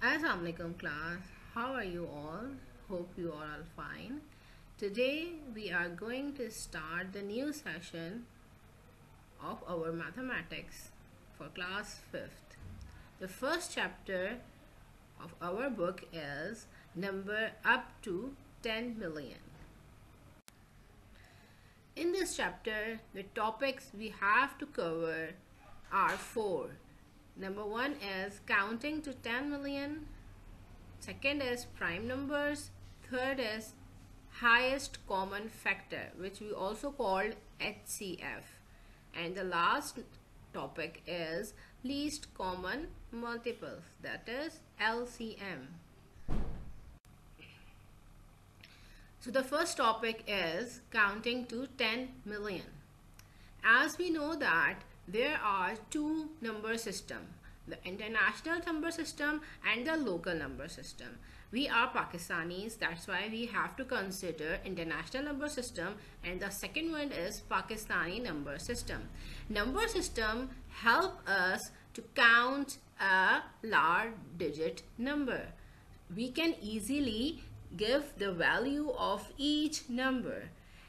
Assalamualaikum class how are you all hope you are all fine today we are going to start the new session of our mathematics for class 5th the first chapter of our book is number up to 10 million in this chapter the topics we have to cover are four Number one is counting to 10 million. Second is prime numbers. Third is highest common factor, which we also called HCF. And the last topic is least common multiples, that is LCM. So the first topic is counting to 10 million. As we know that there are two number system the international number system and the local number system we are pakistanis that's why we have to consider international number system and the second one is pakistani number system number system help us to count a large digit number we can easily give the value of each number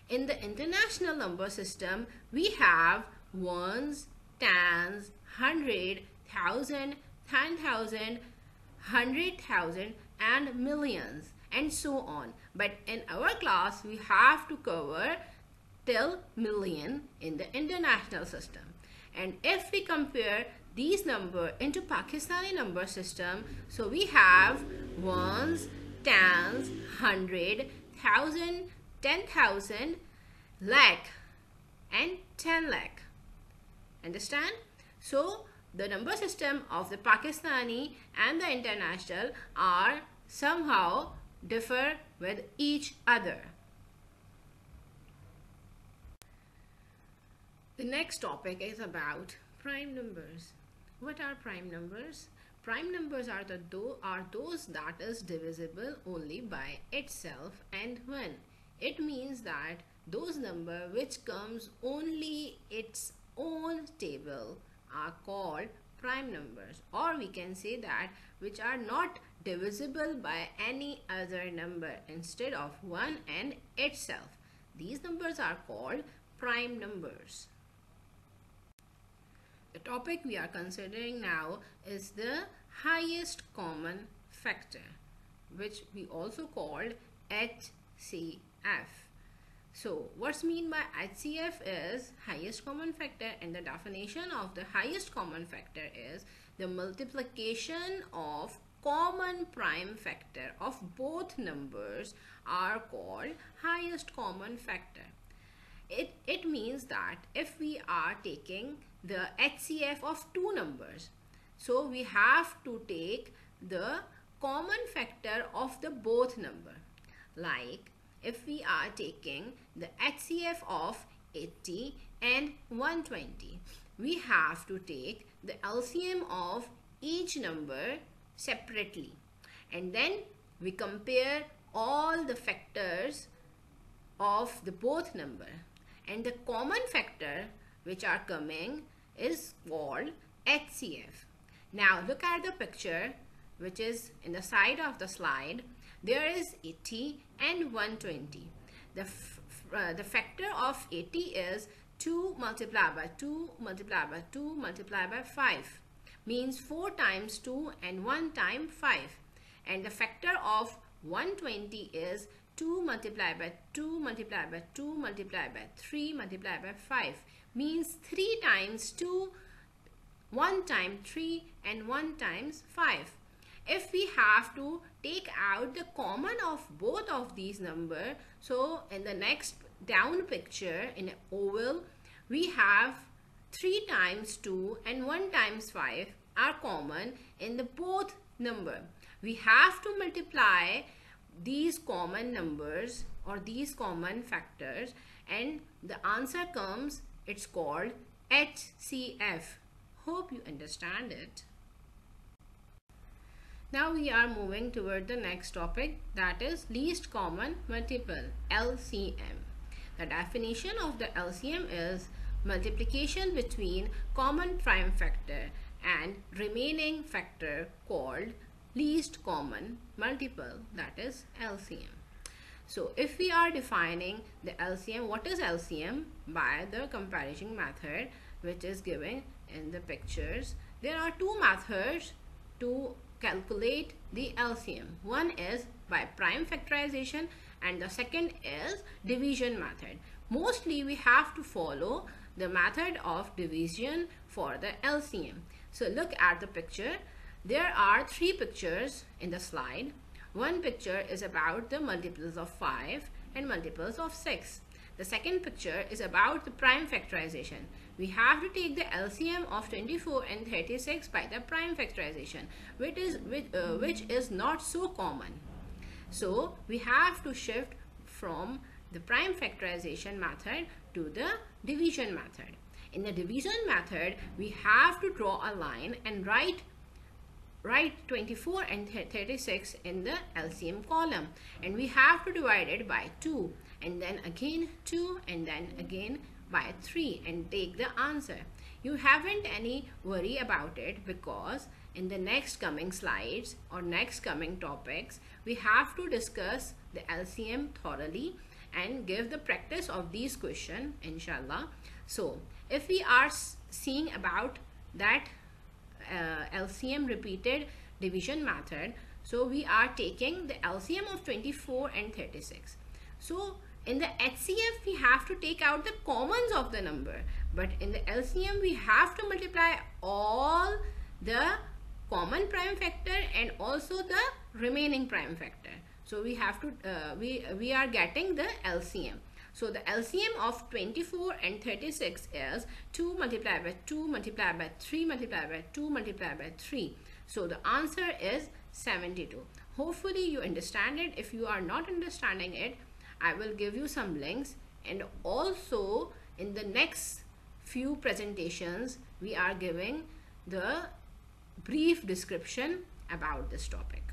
in the international number system we have ones, tens, hundred, thousand, ten thousand, hundred thousand, and millions, and so on. But in our class, we have to cover till million in the international system. And if we compare these number into Pakistani number system, so we have ones, tens, hundred, thousand, ten thousand, lakh, and ten lakh. Understand? So, the number system of the Pakistani and the international are somehow differ with each other. The next topic is about prime numbers. What are prime numbers? Prime numbers are, the do are those that is divisible only by itself and 1. It means that those number which comes only its own table are called prime numbers or we can say that which are not divisible by any other number instead of 1 and itself. These numbers are called prime numbers. The topic we are considering now is the highest common factor which we also called HCF. So what's mean by HCF is highest common factor and the definition of the highest common factor is the multiplication of common prime factor of both numbers are called highest common factor. It, it means that if we are taking the HCF of two numbers, so we have to take the common factor of the both number like if we are taking the HCF of 80 and 120. We have to take the LCM of each number separately and then we compare all the factors of the both number and the common factor which are coming is called HCF. Now look at the picture which is in the side of the slide there is 80 and 120. The, uh, the factor of 80 is 2 multiplied by 2 multiplied by 2 multiplied by 5 means 4 times 2 and 1 time 5 and the factor of 120 is 2 multiplied by 2 multiplied by 2 multiplied by 3 multiplied by 5 means 3 times 2 1 time 3 and 1 times 5 if we have to take out the common of both of these number so in the next down picture in oval we have 3 times 2 and 1 times 5 are common in the both number we have to multiply these common numbers or these common factors and the answer comes it's called HCF hope you understand it now we are moving toward the next topic that is least common multiple LCM. The definition of the LCM is multiplication between common prime factor and remaining factor called least common multiple that is LCM. So if we are defining the LCM, what is LCM? By the comparison method which is given in the pictures. There are two methods to calculate the LCM. One is by prime factorization and the second is division method. Mostly we have to follow the method of division for the LCM. So look at the picture. There are three pictures in the slide. One picture is about the multiples of 5 and multiples of 6. The second picture is about the prime factorization we have to take the LCM of 24 and 36 by the prime factorization which is which, uh, which is not so common. So we have to shift from the prime factorization method to the division method. In the division method, we have to draw a line and write write 24 and 36 in the LCM column and we have to divide it by 2 and then again 2 and then again by 3 and take the answer. You haven't any worry about it because in the next coming slides or next coming topics, we have to discuss the LCM thoroughly and give the practice of these question inshallah. So if we are seeing about that uh, LCM repeated division method, so we are taking the LCM of 24 and 36. So in the HCF, we have to take out the commons of the number. But in the LCM, we have to multiply all the common prime factor and also the remaining prime factor. So we have to, uh, we, we are getting the LCM. So the LCM of 24 and 36 is 2 multiplied by 2 multiplied by 3 multiplied by 2 multiplied by 3. So the answer is 72. Hopefully you understand it. If you are not understanding it, I will give you some links and also in the next few presentations we are giving the brief description about this topic.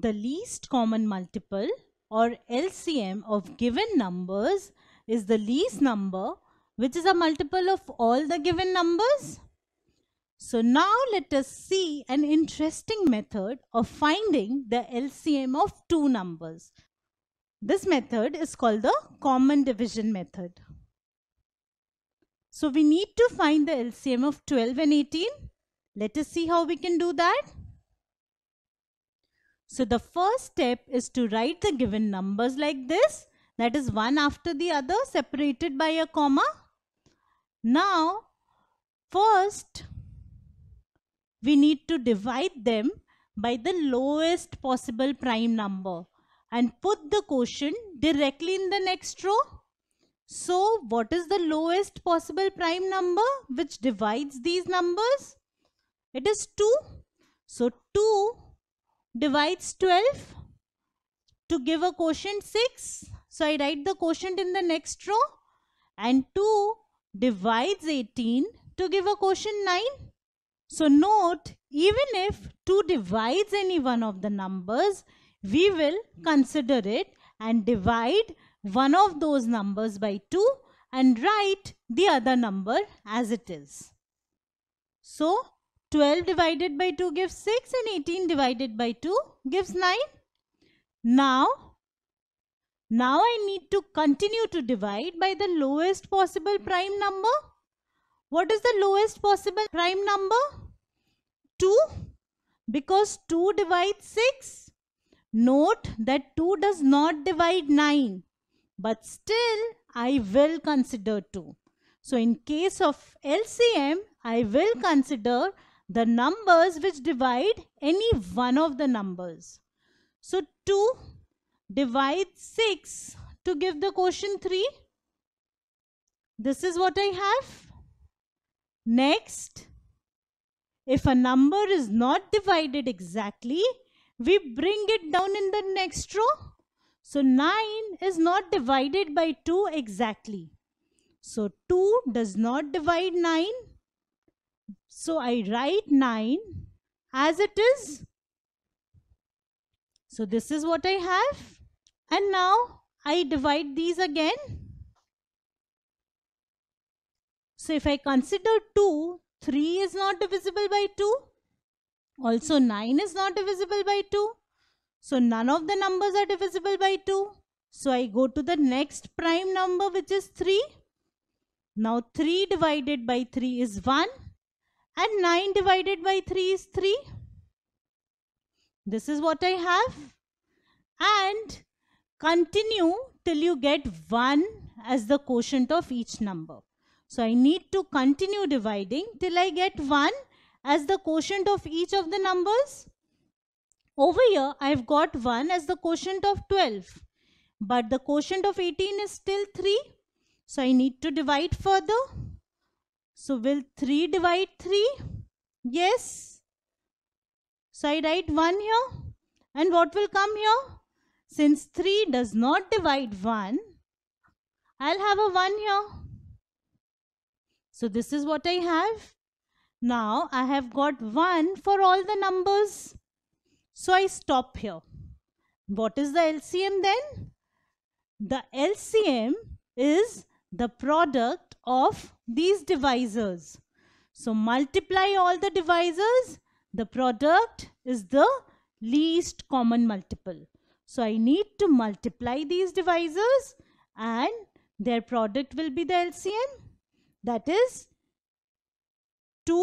The least common multiple or LCM of given numbers is the least number which is a multiple of all the given numbers so now let us see an interesting method of finding the LCM of two numbers. This method is called the common division method. So we need to find the LCM of 12 and 18. Let us see how we can do that. So the first step is to write the given numbers like this. That is one after the other separated by a comma. Now, first we need to divide them by the lowest possible prime number and put the quotient directly in the next row. So what is the lowest possible prime number which divides these numbers? It is 2. So 2 divides 12 to give a quotient 6. So I write the quotient in the next row and 2 divides 18 to give a quotient 9. So note, even if 2 divides any one of the numbers, we will consider it and divide one of those numbers by 2 and write the other number as it is. So 12 divided by 2 gives 6 and 18 divided by 2 gives 9. Now, now I need to continue to divide by the lowest possible prime number. What is the lowest possible prime number? 2 because 2 divides 6. Note that 2 does not divide 9 but still I will consider 2. So in case of LCM I will consider the numbers which divide any one of the numbers. So 2 divides 6 to give the quotient 3. This is what I have. Next, if a number is not divided exactly, we bring it down in the next row. So 9 is not divided by 2 exactly. So 2 does not divide 9. So I write 9 as it is. So this is what I have. And now I divide these again. So if I consider 2, 3 is not divisible by 2. Also 9 is not divisible by 2. So none of the numbers are divisible by 2. So I go to the next prime number which is 3. Now 3 divided by 3 is 1 and 9 divided by 3 is 3. This is what I have and continue till you get 1 as the quotient of each number. So I need to continue dividing till I get 1 as the quotient of each of the numbers. Over here, I've got 1 as the quotient of 12. But the quotient of 18 is still 3. So I need to divide further. So will 3 divide 3? Yes. So I write 1 here. And what will come here? Since 3 does not divide 1, I'll have a 1 here. So this is what I have. Now I have got 1 for all the numbers. So I stop here. What is the LCM then? The LCM is the product of these divisors. So multiply all the divisors. The product is the least common multiple. So I need to multiply these divisors and their product will be the LCM that is 2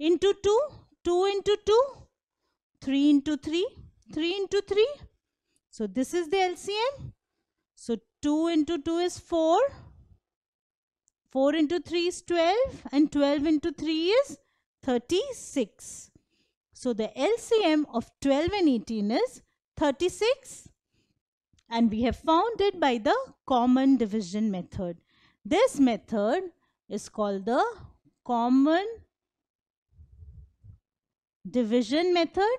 into 2 2 into 2 3 into 3 3 into 3 so this is the LCM so 2 into 2 is 4 4 into 3 is 12 and 12 into 3 is 36 so the LCM of 12 and 18 is 36 and we have found it by the common division method. This method is called the common division method.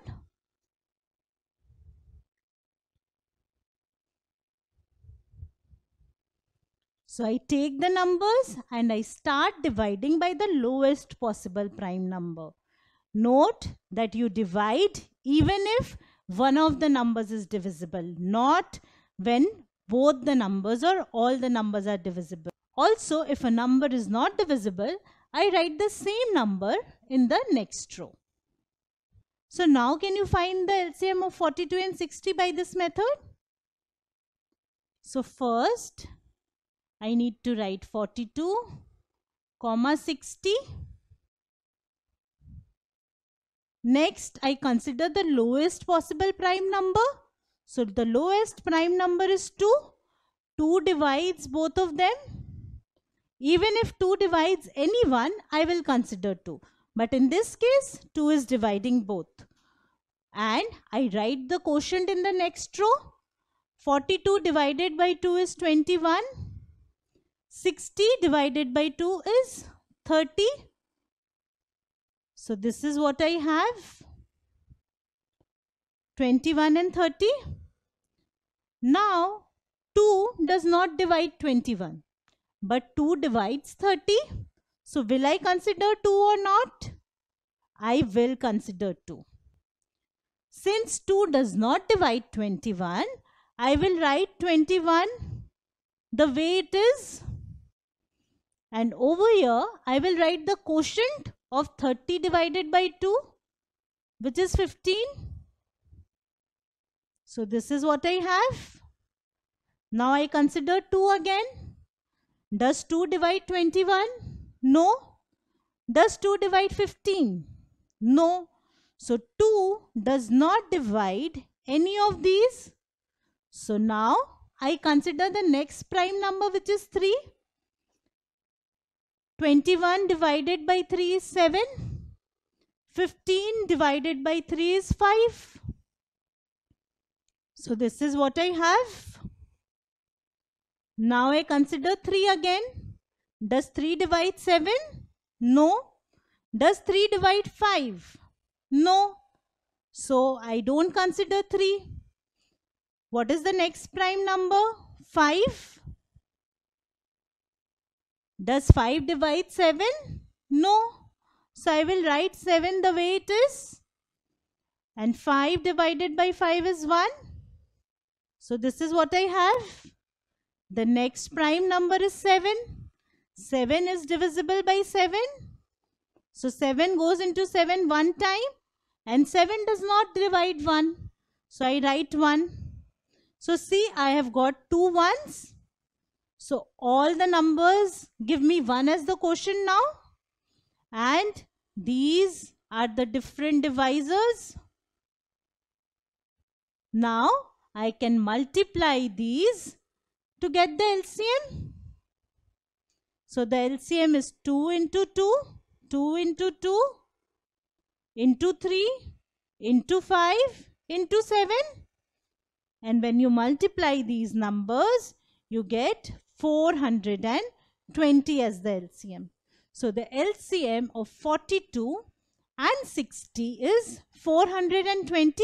So I take the numbers and I start dividing by the lowest possible prime number. Note that you divide even if one of the numbers is divisible, not when both the numbers or all the numbers are divisible. Also, if a number is not divisible, I write the same number in the next row. So now can you find the LCM of 42 and 60 by this method? So first, I need to write 42 comma 60. Next, I consider the lowest possible prime number. So the lowest prime number is 2. 2 divides both of them even if 2 divides any one, I will consider 2. But in this case, 2 is dividing both. And I write the quotient in the next row. 42 divided by 2 is 21. 60 divided by 2 is 30. So this is what I have. 21 and 30. Now 2 does not divide 21. But 2 divides 30. So will I consider 2 or not? I will consider 2. Since 2 does not divide 21, I will write 21 the way it is. And over here, I will write the quotient of 30 divided by 2, which is 15. So this is what I have. Now I consider 2 again. Does 2 divide 21? No. Does 2 divide 15? No. So 2 does not divide any of these. So now I consider the next prime number which is 3. 21 divided by 3 is 7. 15 divided by 3 is 5. So this is what I have. Now I consider 3 again. Does 3 divide 7? No. Does 3 divide 5? No. So I don't consider 3. What is the next prime number? 5. Does 5 divide 7? No. So I will write 7 the way it is. And 5 divided by 5 is 1. So this is what I have. The next prime number is 7. 7 is divisible by 7. So 7 goes into 7 one time and 7 does not divide 1. So I write 1. So see I have got two ones. So all the numbers give me 1 as the quotient now and these are the different divisors. Now I can multiply these to get the LCM? So the LCM is 2 into 2, 2 into 2, into 3, into 5, into 7. And when you multiply these numbers, you get 420 as the LCM. So the LCM of 42 and 60 is 420.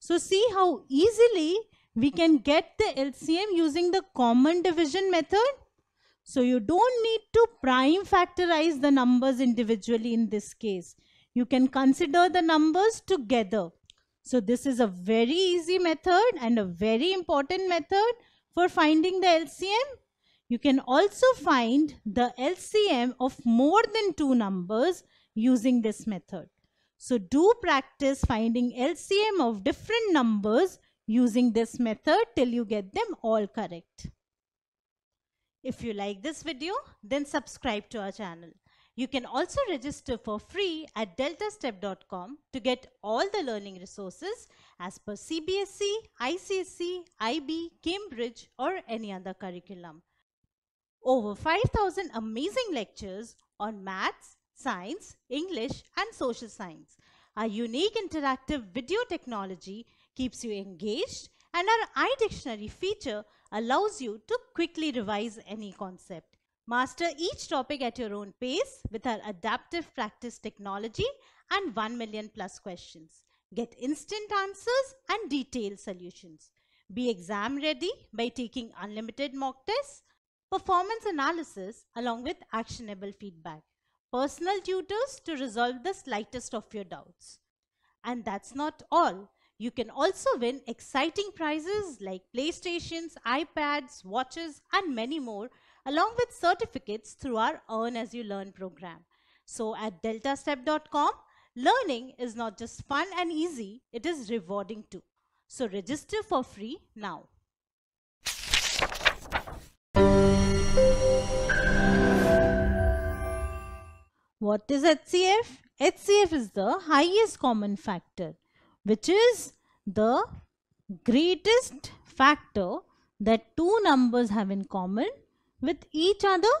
So see how easily we can get the LCM using the common division method. So you don't need to prime factorize the numbers individually in this case. You can consider the numbers together. So this is a very easy method and a very important method for finding the LCM. You can also find the LCM of more than two numbers using this method. So do practice finding LCM of different numbers using this method till you get them all correct. If you like this video, then subscribe to our channel. You can also register for free at deltastep.com to get all the learning resources as per CBSE, ICSE, IB, Cambridge or any other curriculum. Over 5000 amazing lectures on maths, science, English and social science. Our unique interactive video technology keeps you engaged, and our iDictionary feature allows you to quickly revise any concept. Master each topic at your own pace with our adaptive practice technology and 1 million plus questions. Get instant answers and detailed solutions. Be exam ready by taking unlimited mock tests, performance analysis along with actionable feedback, personal tutors to resolve the slightest of your doubts. And that's not all. You can also win exciting prizes like PlayStations, iPads, watches, and many more, along with certificates through our Earn As You Learn program. So at deltastep.com, learning is not just fun and easy, it is rewarding too. So register for free now. What is HCF? HCF is the highest common factor which is the greatest factor that two numbers have in common with each other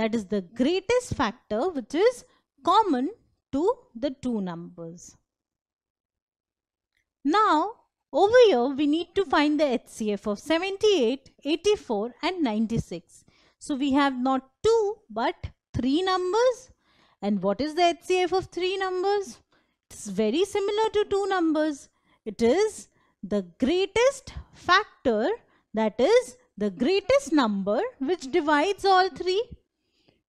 that is the greatest factor which is common to the two numbers. Now over here we need to find the HCF of 78, 84 and 96. So we have not two but three numbers and what is the HCF of three numbers? It's very similar to two numbers. It is the greatest factor that is the greatest number which divides all three.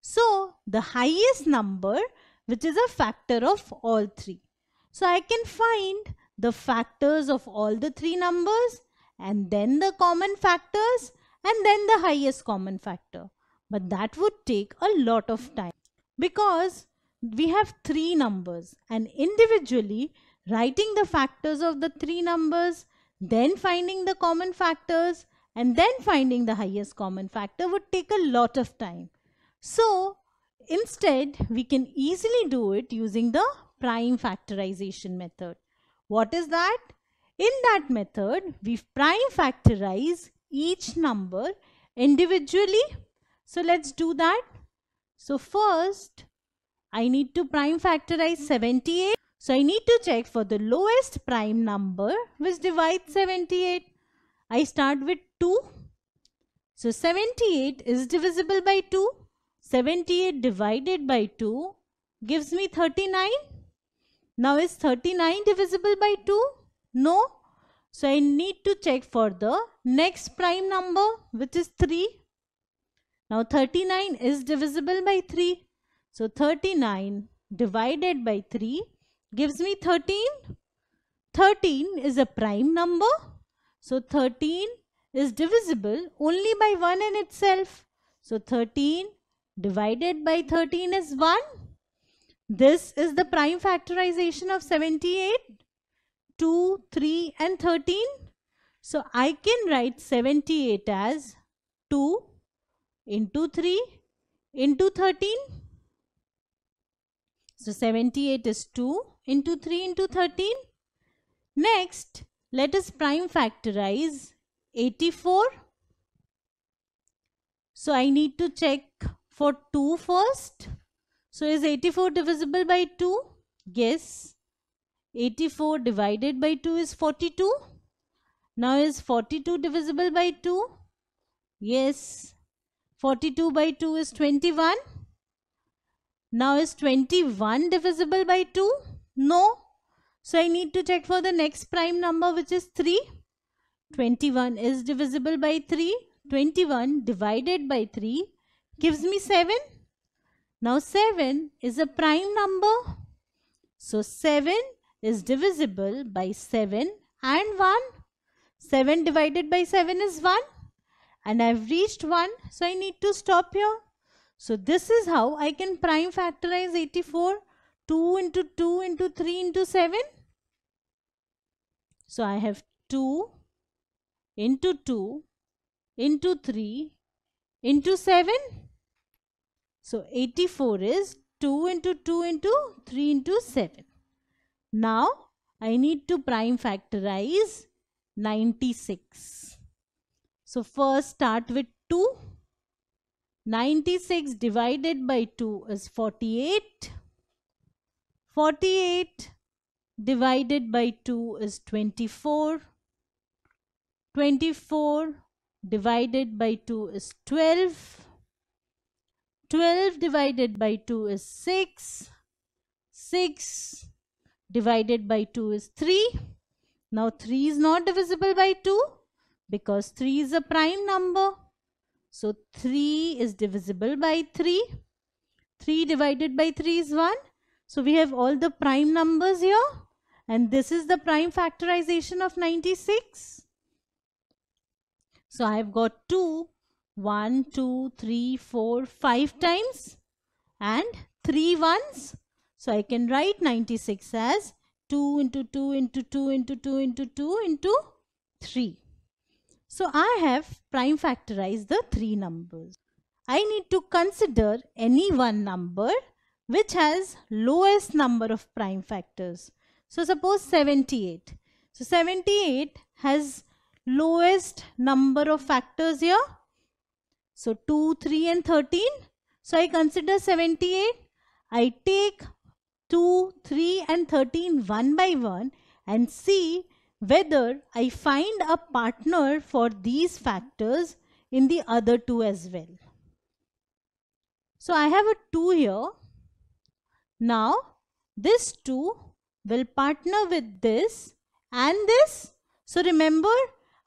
So the highest number which is a factor of all three. So I can find the factors of all the three numbers and then the common factors and then the highest common factor. But that would take a lot of time because we have three numbers and individually writing the factors of the three numbers, then finding the common factors and then finding the highest common factor would take a lot of time. So instead we can easily do it using the prime factorization method. What is that? In that method we prime factorize each number individually. So let's do that. So first I need to prime factorize 78. So I need to check for the lowest prime number which divides 78. I start with 2. So 78 is divisible by 2. 78 divided by 2 gives me 39. Now is 39 divisible by 2? No. So I need to check for the next prime number which is 3. Now 39 is divisible by 3. So 39 divided by 3 gives me 13. 13 is a prime number. So 13 is divisible only by 1 in itself. So 13 divided by 13 is 1. This is the prime factorization of 78, 2, 3 and 13. So I can write 78 as 2 into 3 into 13 so 78 is 2 into 3 into 13. Next, let us prime factorize 84. So I need to check for 2 first. So is 84 divisible by 2? Yes. 84 divided by 2 is 42. Now is 42 divisible by 2? Yes. 42 by 2 is 21. Now is 21 divisible by 2? No. So I need to check for the next prime number which is 3. 21 is divisible by 3. 21 divided by 3 gives me 7. Now 7 is a prime number. So 7 is divisible by 7 and 1. 7 divided by 7 is 1 and I have reached 1 so I need to stop here. So this is how I can prime factorize 84 2 into 2 into 3 into 7. So I have 2 into 2 into 3 into 7. So 84 is 2 into 2 into 3 into 7. Now I need to prime factorize 96. So first start with 2 96 divided by 2 is 48. 48 divided by 2 is 24. 24 divided by 2 is 12. 12 divided by 2 is 6. 6 divided by 2 is 3. Now 3 is not divisible by 2 because 3 is a prime number. So 3 is divisible by 3. 3 divided by 3 is 1. So we have all the prime numbers here. And this is the prime factorization of 96. So I have got 2, 1, 2, 3, 4, 5 times and 3 ones. So I can write 96 as 2 into 2 into 2 into 2 into 2 into 3. So I have prime factorized the three numbers. I need to consider any one number which has lowest number of prime factors. So suppose 78. So 78 has lowest number of factors here. So 2, 3 and 13. So I consider 78. I take 2, 3 and 13 one by one and see whether I find a partner for these factors in the other two as well. So I have a 2 here. Now this 2 will partner with this and this. So remember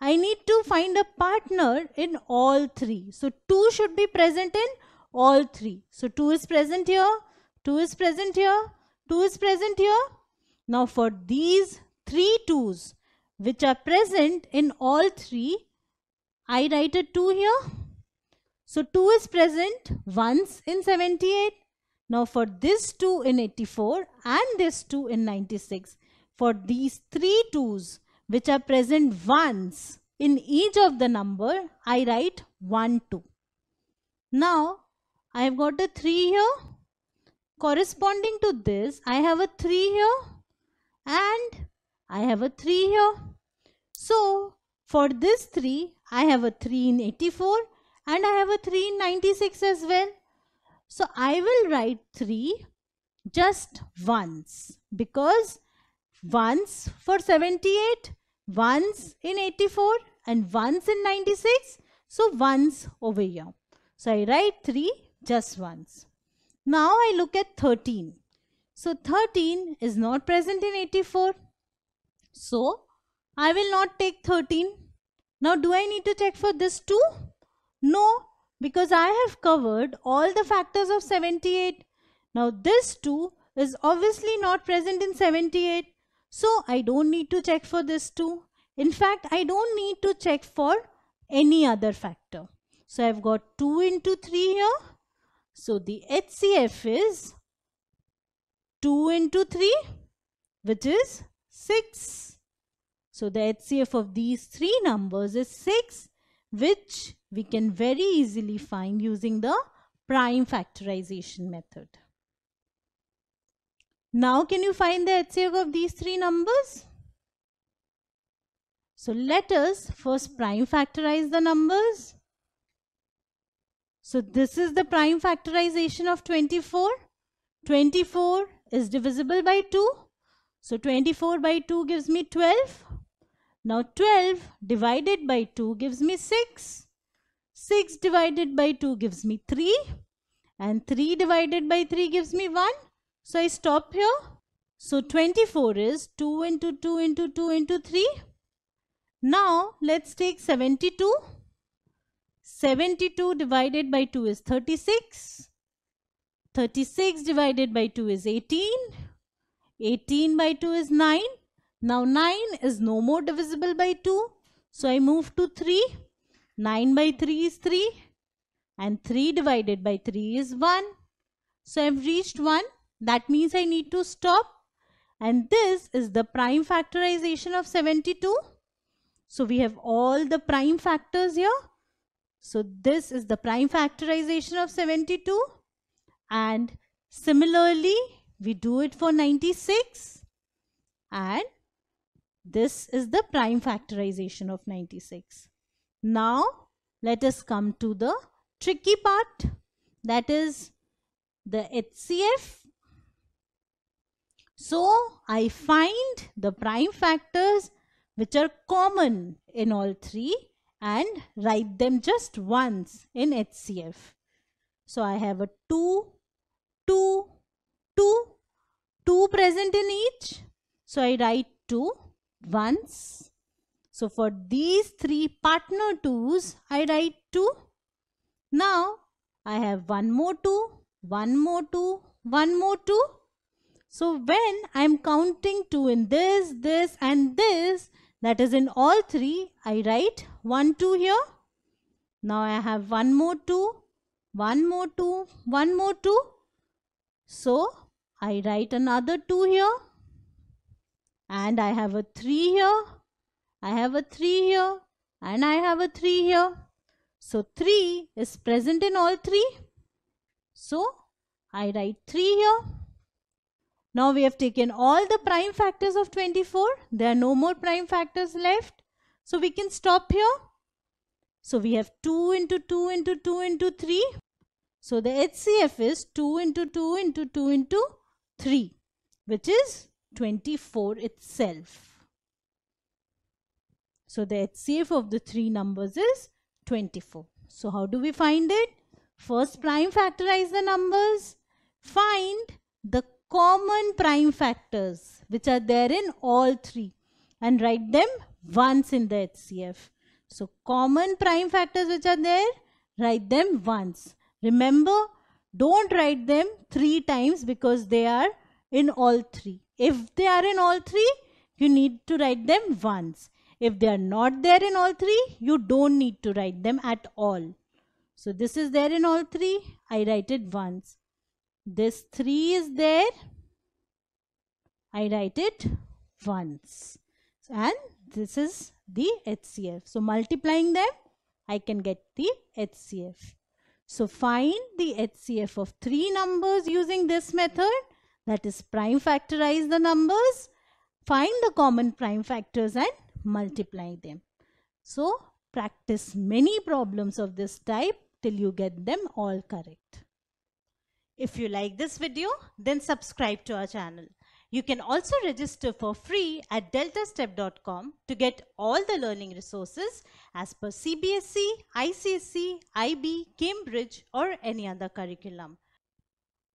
I need to find a partner in all three. So 2 should be present in all three. So 2 is present here, 2 is present here, 2 is present here. Now for these three twos, which are present in all three. I write a 2 here. So 2 is present once in 78. Now for this 2 in 84 and this 2 in 96, for these three 2's which are present once in each of the number, I write 1, 2. Now I have got a 3 here. Corresponding to this, I have a 3 here and I have a 3 here. So for this 3, I have a 3 in 84 and I have a 3 in 96 as well. So I will write 3 just once because once for 78, once in 84 and once in 96. So once over here. So I write 3 just once. Now I look at 13. So 13 is not present in 84. So I will not take 13. Now do I need to check for this too? No, because I have covered all the factors of 78. Now this 2 is obviously not present in 78. So I don't need to check for this 2. In fact, I don't need to check for any other factor. So I've got 2 into 3 here. So the HCF is 2 into 3 which is 6. So the HCF of these three numbers is 6 which we can very easily find using the prime factorization method. Now can you find the HCF of these three numbers? So let us first prime factorize the numbers. So this is the prime factorization of 24. 24 is divisible by 2. So 24 by 2 gives me 12. Now 12 divided by 2 gives me 6. 6 divided by 2 gives me 3. And 3 divided by 3 gives me 1. So I stop here. So 24 is 2 into 2 into 2 into 3. Now let's take 72. 72 divided by 2 is 36. 36 divided by 2 is 18. 18 by 2 is 9 now 9 is no more divisible by 2. So I move to 3. 9 by 3 is 3 and 3 divided by 3 is 1. So I have reached 1. That means I need to stop and this is the prime factorization of 72. So we have all the prime factors here. So this is the prime factorization of 72 and similarly we do it for 96 and this is the prime factorization of 96. Now let us come to the tricky part that is the HCF. So I find the prime factors which are common in all three and write them just once in HCF. So I have a 2, 2, 2, 2 present in each. So I write 2 ones. So for these three partner 2s, I write 2. Now I have one more 2, one more 2, one more 2. So when I am counting 2 in this, this and this, that is in all three, I write 1, 2 here. Now I have one more 2, one more 2, one more 2. So I write another 2 here and I have a 3 here, I have a 3 here and I have a 3 here. So 3 is present in all 3. So I write 3 here. Now we have taken all the prime factors of 24. There are no more prime factors left. So we can stop here. So we have 2 into 2 into 2 into 3. So the HCF is 2 into 2 into 2 into 3 which is 24 itself. So the HCF of the three numbers is 24. So how do we find it? First prime factorize the numbers. Find the common prime factors which are there in all three and write them once in the HCF. So common prime factors which are there, write them once. Remember, don't write them three times because they are in all three. If they are in all three, you need to write them once. If they are not there in all three, you don't need to write them at all. So this is there in all three. I write it once. This 3 is there. I write it once. And this is the HCF. So multiplying them, I can get the HCF. So find the HCF of three numbers using this method that is prime factorize the numbers find the common prime factors and multiply them so practice many problems of this type till you get them all correct if you like this video then subscribe to our channel you can also register for free at deltastep.com to get all the learning resources as per CBSE, ICSE, IB, Cambridge or any other curriculum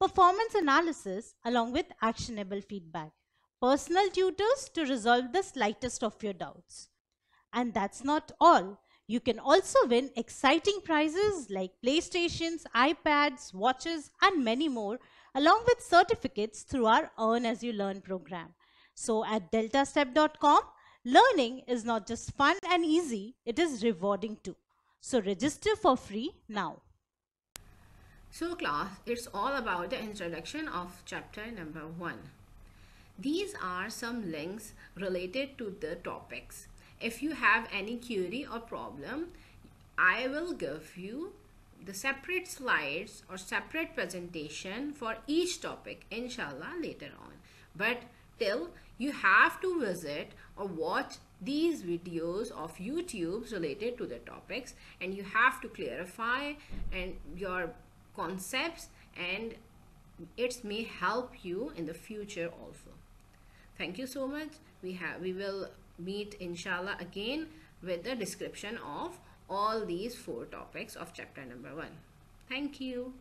performance analysis along with actionable feedback, personal tutors to resolve the slightest of your doubts. And that's not all. You can also win exciting prizes like PlayStations, iPads, watches and many more along with certificates through our Earn As You Learn program. So at deltastep.com, learning is not just fun and easy, it is rewarding too. So register for free now. So class, it's all about the introduction of chapter number one. These are some links related to the topics. If you have any query or problem, I will give you the separate slides or separate presentation for each topic inshallah later on. But till you have to visit or watch these videos of YouTubes related to the topics and you have to clarify and your concepts and it may help you in the future also thank you so much we have we will meet inshallah again with the description of all these four topics of chapter number one thank you